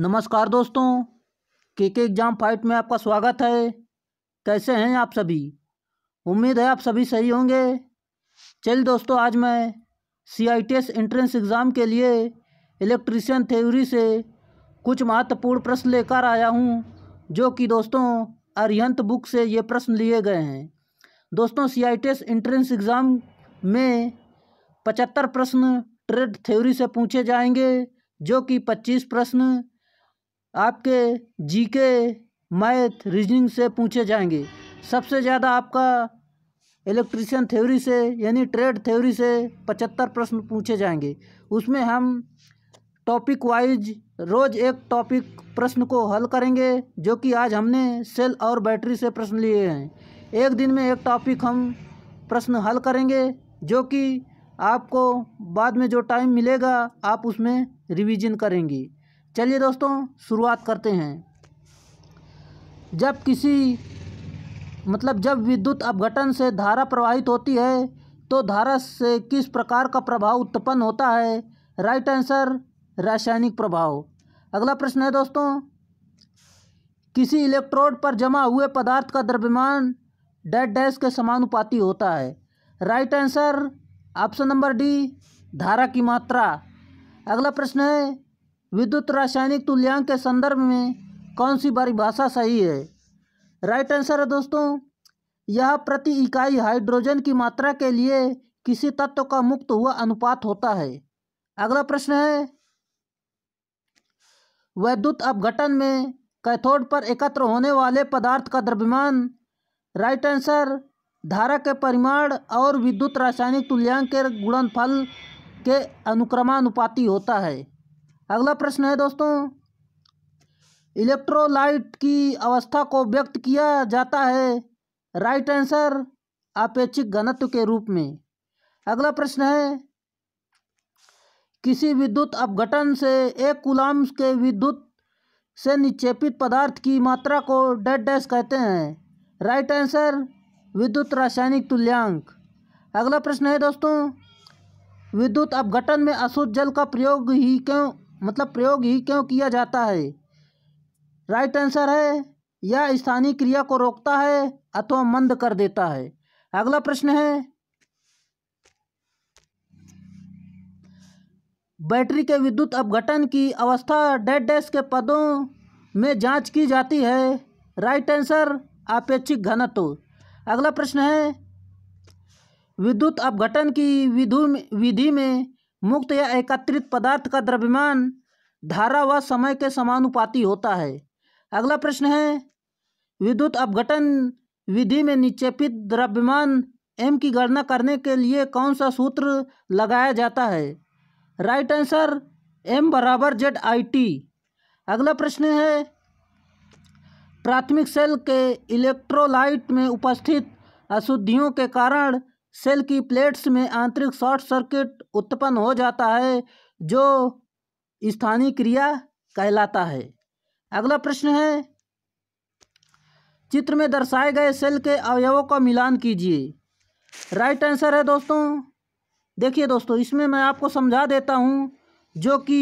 नमस्कार दोस्तों के के एग्ज़ाम फाइट में आपका स्वागत है कैसे हैं आप सभी उम्मीद है आप सभी सही होंगे चल दोस्तों आज मैं C I T S entrance exam के लिए इलेक्ट्रीशियन थ्योरी से कुछ महत्वपूर्ण प्रश्न लेकर आया हूं जो कि दोस्तों अरिहंत बुक से ये प्रश्न लिए गए हैं दोस्तों C I T S entrance exam में पचहत्तर प्रश्न ट्रेड थ्योरी से पूछे जाएंगे जो कि पच्चीस प्रश्न आपके जीके मैथ रीजनिंग से पूछे जाएंगे सबसे ज़्यादा आपका इलेक्ट्रिशियन थ्योरी से यानी ट्रेड थ्योरी से पचहत्तर प्रश्न पूछे जाएंगे उसमें हम टॉपिक वाइज रोज़ एक टॉपिक प्रश्न को हल करेंगे जो कि आज हमने सेल और बैटरी से प्रश्न लिए हैं एक दिन में एक टॉपिक हम प्रश्न हल करेंगे जो कि आपको बाद में जो टाइम मिलेगा आप उसमें रिवीजन करेंगी चलिए दोस्तों शुरुआत करते हैं जब किसी मतलब जब विद्युत अपघटन से धारा प्रवाहित होती है तो धारा से किस प्रकार का प्रभाव उत्पन्न होता है राइट आंसर रासायनिक प्रभाव अगला प्रश्न है दोस्तों किसी इलेक्ट्रोड पर जमा हुए पदार्थ का द्रव्यमान डेड डैश के समानुपाती होता है right answer option number D धारा की मात्रा अगला प्रश्न है विद्युत रासायनिक तुल्यांक के संदर्भ में कौन सी परिभाषा सही है राइट आंसर है दोस्तों यह प्रति इकाई हाइड्रोजन की मात्रा के लिए किसी तत्व का मुक्त हुआ अनुपात होता है अगला प्रश्न है वैद्युत अपघटन में कैथोड पर एकत्र होने वाले पदार्थ का द्रव्यमान राइट आंसर धारा के परिमाण और विद्युत रासायनिक तुल्यांक के गुणनफल के अनुक्रमानुपाती होता है अगला प्रश्न है दोस्तों इलेक्ट्रोलाइट की अवस्था को व्यक्त किया जाता है राइट आंसर अपेक्षिक घनत्व के रूप में अगला प्रश्न है किसी विद्युत अपघटन से एक गुलाम के विद्युत से निक्षेपित पदार्थ की मात्रा को डेड डैश कहते हैं राइट आंसर विद्युत रासायनिक तुल्यांक अगला प्रश्न है दोस्तों विद्युत अपघटन में अशुद्ध जल का प्रयोग ही क्यों मतलब प्रयोग ही क्यों किया जाता है राइट आंसर है यह स्थानीय क्रिया को रोकता है अथवा मंद कर देता है अगला प्रश्न है बैटरी के विद्युत अपघटन की अवस्था डेड डैश के पदों में जांच की जाती है राइट आंसर अपेक्षिक घनत्व अगला प्रश्न है विद्युत अपघटन की विधु विधि में मुक्त या एकत्रित पदार्थ का द्रव्यमान धारा व समय के समानुपाती होता है अगला प्रश्न है विद्युत अपघटन विधि में निक्षेपित द्रव्यमान एम की गणना करने के लिए कौन सा सूत्र लगाया जाता है राइट आंसर एम बराबर जेड आई टी अगला प्रश्न है प्राथमिक सेल के इलेक्ट्रोलाइट में उपस्थित अशुद्धियों के कारण सेल की प्लेट्स में आंतरिक शॉर्ट सर्किट उत्पन्न हो जाता है जो स्थानीय क्रिया कहलाता है अगला प्रश्न है चित्र में दर्शाए गए सेल के अवयवों का मिलान कीजिए राइट आंसर है दोस्तों देखिए दोस्तों इसमें मैं आपको समझा देता हूँ जो कि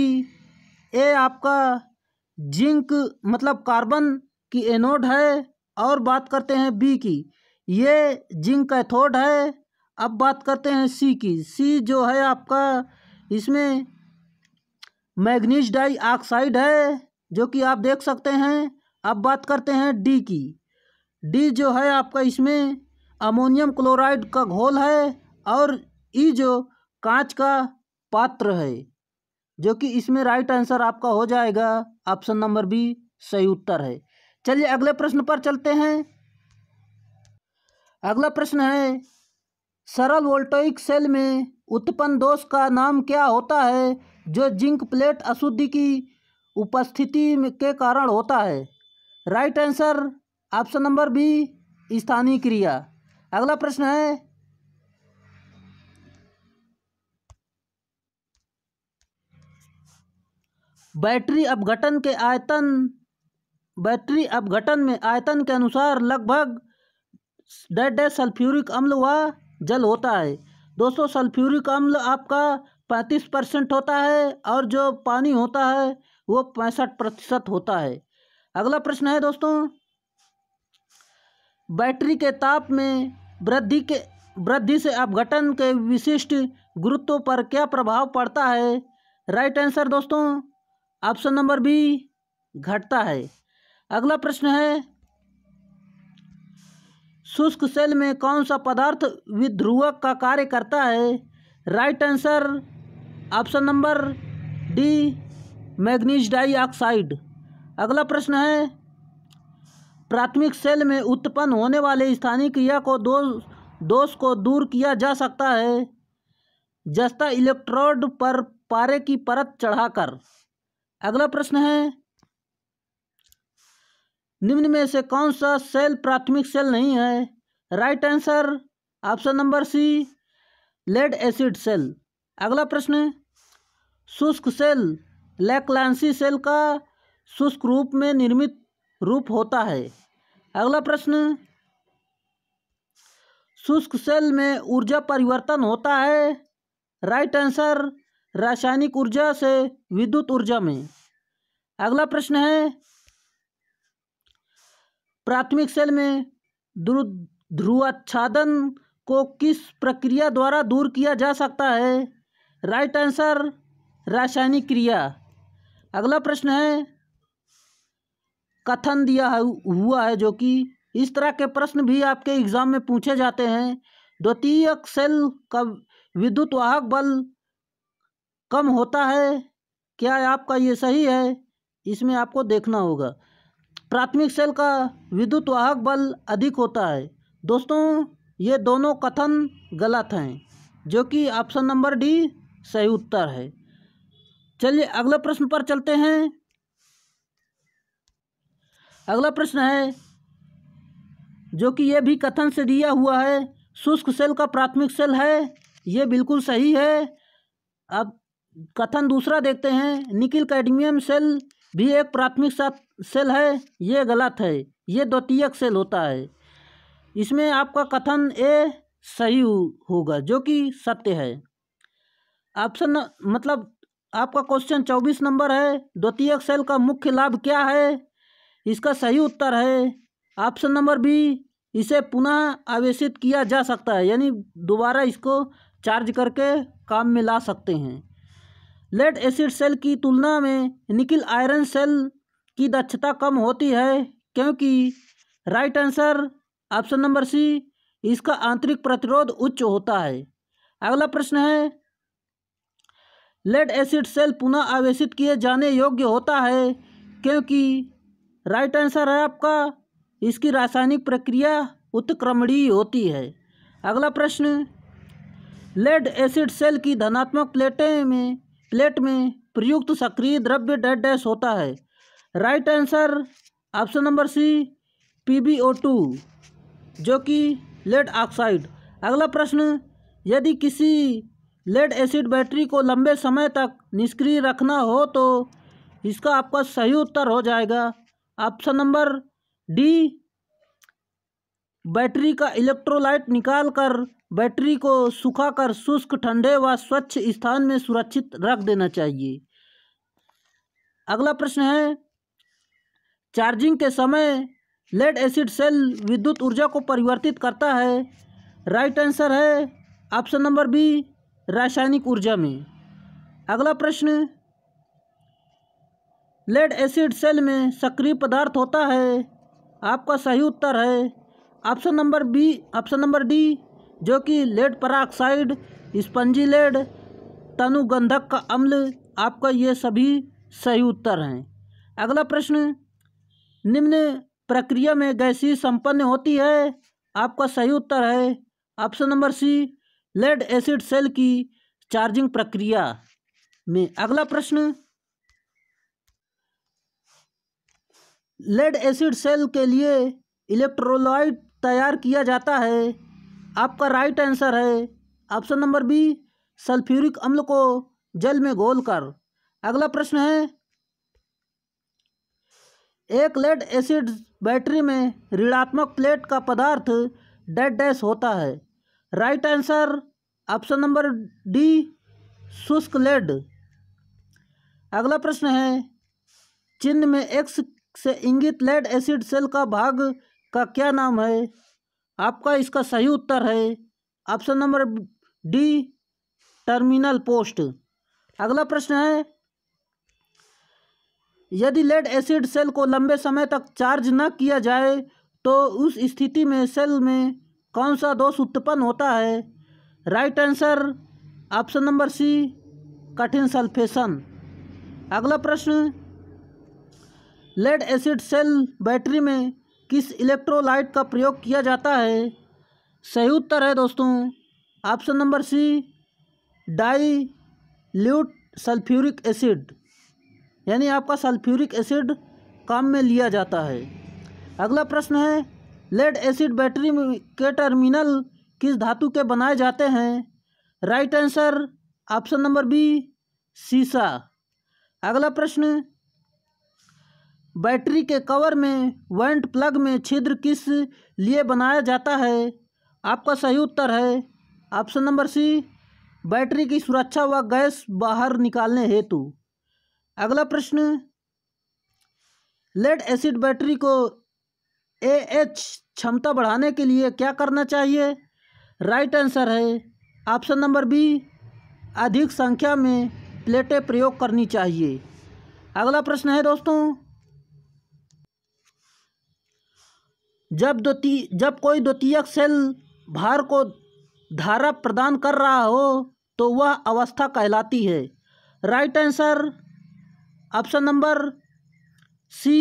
ये आपका जिंक मतलब कार्बन की एनोड है और बात करते हैं बी की ये जिंक कैथोड है अब बात करते हैं सी की सी जो है आपका इसमें मैग्नीज डाई ऑक्साइड है जो कि आप देख सकते हैं अब बात करते हैं डी की डी जो है आपका इसमें अमोनियम क्लोराइड का घोल है और ई e जो कांच का पात्र है जो कि इसमें राइट आंसर आपका हो जाएगा ऑप्शन नंबर बी सही उत्तर है चलिए अगले प्रश्न पर चलते हैं अगला प्रश्न है सरल वोल्टोइक सेल में उत्पन्न दोष का नाम क्या होता है जो जिंक प्लेट अशुद्धि की उपस्थिति के कारण होता है right answer option number B स्थानीय क्रिया अगला प्रश्न है बैटरी अपघटन के आयतन बैटरी अपघटन में आयतन के अनुसार लगभग डेड डे सल्फ्यूरिक अम्ल व जल होता है दोस्तों सल्फ्यूरिक अम्ल आपका पैंतीस परसेंट होता है और जो पानी होता है वो पैंसठ प्रतिशत होता है अगला प्रश्न है दोस्तों बैटरी के ताप में वृद्धि के वृद्धि से अपघटन के विशिष्ट गुरुत्व पर क्या प्रभाव पड़ता है राइट आंसर दोस्तों ऑप्शन नंबर बी घटता है अगला प्रश्न है शुष्क सेल में कौन सा पदार्थ विध्रुवक का कार्य करता है right answer option number D manganese dioxide अगला प्रश्न है प्राथमिक सेल में उत्पन्न होने वाले स्थानीय क्रिया को दो दोष को दूर किया जा सकता है जस्ता इलेक्ट्रोड पर पारे की परत चढ़ाकर अगला प्रश्न है निम्न में से कौन सा सेल प्राथमिक सेल नहीं है right answer option number C lead acid cell अगला प्रश्न शुष्क सेल लैकलांसी सेल का शुष्क रूप में निर्मित रूप होता है अगला प्रश्न शुष्क सेल में ऊर्जा परिवर्तन होता है राइट आंसर रासायनिक ऊर्जा से विद्युत ऊर्जा में अगला प्रश्न है प्राथमिक सेल में ध्रुवाच्छादन को किस प्रक्रिया द्वारा दूर किया जा सकता है राइट आंसर रासायनिक क्रिया अगला प्रश्न है कथन दिया है हुआ है जो कि इस तरह के प्रश्न भी आपके एग्जाम में पूछे जाते हैं द्वितीय सेल का विद्युत वाहक बल कम होता है क्या आपका ये सही है इसमें आपको देखना होगा प्राथमिक सेल का विद्युत वाहक बल अधिक होता है दोस्तों ये दोनों कथन गलत हैं जो कि ऑप्शन नंबर डी सही उत्तर है चलिए अगला प्रश्न पर चलते हैं अगला प्रश्न है जो कि यह भी कथन से दिया हुआ है शुष्क सेल का प्राथमिक सेल है ये बिल्कुल सही है अब कथन दूसरा देखते हैं निकिल कैडमियम सेल भी एक प्राथमिक सेल है ये गलत है ये द्वितीयक सेल होता है इसमें आपका कथन ए सही होगा जो कि सत्य है ऑप्शन मतलब आपका क्वेश्चन चौबीस नंबर है द्वितीयक सेल का मुख्य लाभ क्या है इसका सही उत्तर है ऑप्शन नंबर बी इसे पुनः आवेशित किया जा सकता है यानी दोबारा इसको चार्ज करके काम में ला सकते हैं लेड एसिड सेल की तुलना में निकिल आयरन सेल की दक्षता कम होती है क्योंकि right answer option number C इसका आंतरिक प्रतिरोध उच्च होता है अगला प्रश्न है लेड एसिड सेल पुनः आवेशित किए जाने योग्य होता है क्योंकि राइट आंसर है आपका इसकी रासायनिक प्रक्रिया उत्क्रमणीय होती है अगला प्रश्न लेड एसिड सेल की धनात्मक प्लेटें में प्लेट में प्रयुक्त सक्रिय द्रव्य डेड डैश होता है right answer option number C two जो कि लेड ऑक्साइड अगला प्रश्न यदि किसी लेड एसिड बैटरी को लंबे समय तक निष्क्रिय रखना हो तो इसका आपका सही उत्तर हो जाएगा ऑप्शन नंबर डी बैटरी का इलेक्ट्रोलाइट निकाल कर बैटरी को सुखाकर शुष्क ठंडे व स्वच्छ स्थान में सुरक्षित रख देना चाहिए अगला प्रश्न है चार्जिंग के समय लेड एसिड सेल विद्युत ऊर्जा को परिवर्तित करता है राइट आंसर है ऑप्शन नंबर बी रासायनिक ऊर्जा में अगला प्रश्न लेड एसिड सेल में सक्रिय पदार्थ होता है आपका सही उत्तर है option number B option number D जो कि लेड पराक्साइड स्पंजी लेड तनुगंधक का अम्ल आपका ये सभी सही उत्तर हैं अगला प्रश्न निम्न प्रक्रिया में गैसी संपन्न होती है आपका सही उत्तर है option number C lead acid cell की चार्जिंग प्रक्रिया में अगला प्रश्न लेड एसिड सेल के लिए इलेक्ट्रोलाइट तैयार किया जाता है आपका राइट आंसर है ऑप्शन नंबर बी सल्फ्यूरिक अम्ल को जल में घोलकर अगला प्रश्न है एक लेड एसिड बैटरी में ऋणात्मक प्लेट का पदार्थ डेड डैश होता है right answer option number D शुष्क लेड अगला प्रश्न है चिन्ह में एक्स से इंगित लेड एसिड सेल का भाग का क्या नाम है आपका इसका सही उत्तर है option number D terminal post अगला प्रश्न है यदि लेड एसिड सेल को लंबे समय तक चार्ज न किया जाए तो उस स्थिति में सेल में कौन सा दोष उत्पन्न होता है right answer option number C कठिन सल्फेशन अगला प्रश्न लेड एसिड सेल बैटरी में किस इलेक्ट्रोलाइट का प्रयोग किया जाता है सही उत्तर है दोस्तों option number C dilute sulphuric acid यानी आपका सल्फ्यूरिक एसिड काम में लिया जाता है अगला प्रश्न है लेड एसिड बैटरी के टर्मिनल किस धातु के बनाए जाते हैं right answer option number B सीसा अगला प्रश्न बैटरी के कवर में वेंट प्लग में छिद्र किस लिए बनाया जाता है आपका सही उत्तर है ऑप्शन नंबर सी बैटरी की सुरक्षा व गैस बाहर निकालने हेतु अगला प्रश्न लेड एसिड बैटरी को ए एच क्षमता बढ़ाने के लिए क्या करना चाहिए राइट आंसर है ऑप्शन नंबर बी अधिक संख्या में प्लेटें प्रयोग करनी चाहिए अगला प्रश्न है दोस्तों जब द्वितीय जब कोई द्वितीयक सेल भार को धारा प्रदान कर रहा हो तो वह अवस्था कहलाती है right answer option number C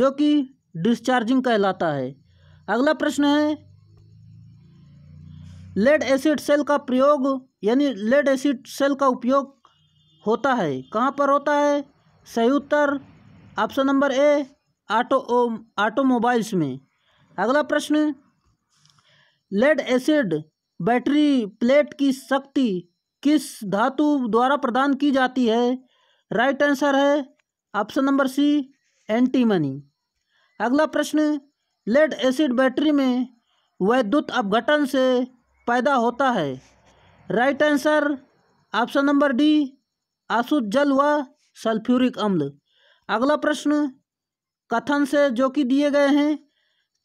जो कि डिस्चार्जिंग कहलाता है अगला प्रश्न है लेड एसिड सेल का प्रयोग यानी लेड एसिड सेल का उपयोग होता है कहाँ पर होता है सही उत्तर option number A auto automobiles में अगला प्रश्न लेड एसिड बैटरी प्लेट की शक्ति किस धातु द्वारा प्रदान की जाती है राइट आंसर है ऑप्शन नंबर सी एंटीमनी अगला प्रश्न लेड एसिड बैटरी में वैद्युत अपघटन से पैदा होता है right answer option number D आसुत जल व सल्फ्यूरिक अम्ल अगला प्रश्न कथन से जो कि दिए गए हैं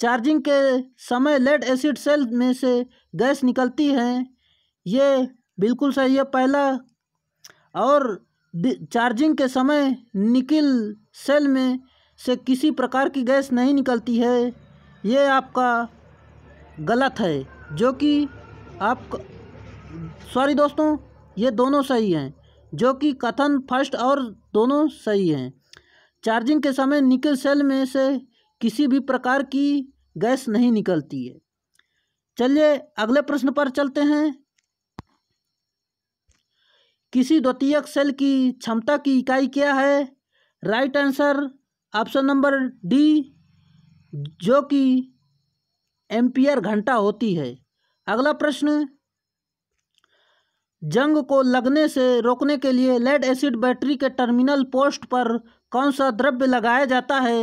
चार्जिंग के समय लेड एसिड सेल में से गैस निकलती है ये बिल्कुल सही है पहला और चार्जिंग के समय निकिल सेल में से किसी प्रकार की गैस नहीं निकलती है ये आपका गलत है जो कि आप सॉरी दोस्तों ये दोनों सही हैं जो कि कथन फर्स्ट और दोनों सही हैं चार्जिंग के समय निकल सेल में से किसी भी प्रकार की गैस नहीं निकलती है चलिए अगले प्रश्न पर चलते हैं किसी द्वितीयक सेल की क्षमता की इकाई क्या है right answer option number D जो कि एम्पियर घंटा होती है अगला प्रश्न जंग को लगने से रोकने के लिए लेड एसिड बैटरी के टर्मिनल पोस्ट पर कौन सा द्रव्य लगाया जाता है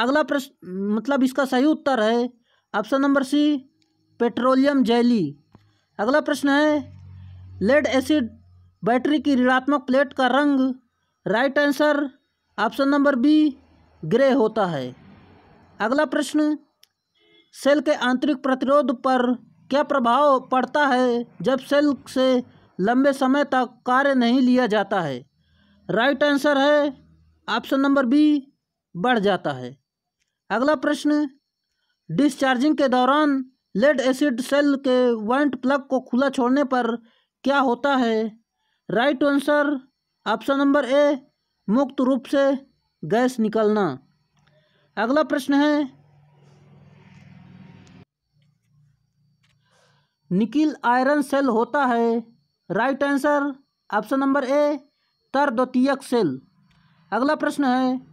अगला प्रश्न मतलब इसका सही उत्तर है option number C petroleum jelly अगला प्रश्न है लेड एसिड बैटरी की ऋणात्मक प्लेट का रंग right answer option number B grey होता है अगला प्रश्न सेल के आंतरिक प्रतिरोध पर क्या प्रभाव पड़ता है जब सेल से लंबे समय तक कार्य नहीं लिया जाता है राइट आंसर है ऑप्शन नंबर बी बढ़ जाता है अगला प्रश्न डिस्चार्जिंग के दौरान लेड एसिड सेल के वाइंट प्लग को खुला छोड़ने पर क्या होता है right answer option number A मुक्त रूप से गैस निकलना अगला प्रश्न है निकिल आयरन सेल होता है right answer option number A तर द्वितीयक सेल अगला प्रश्न है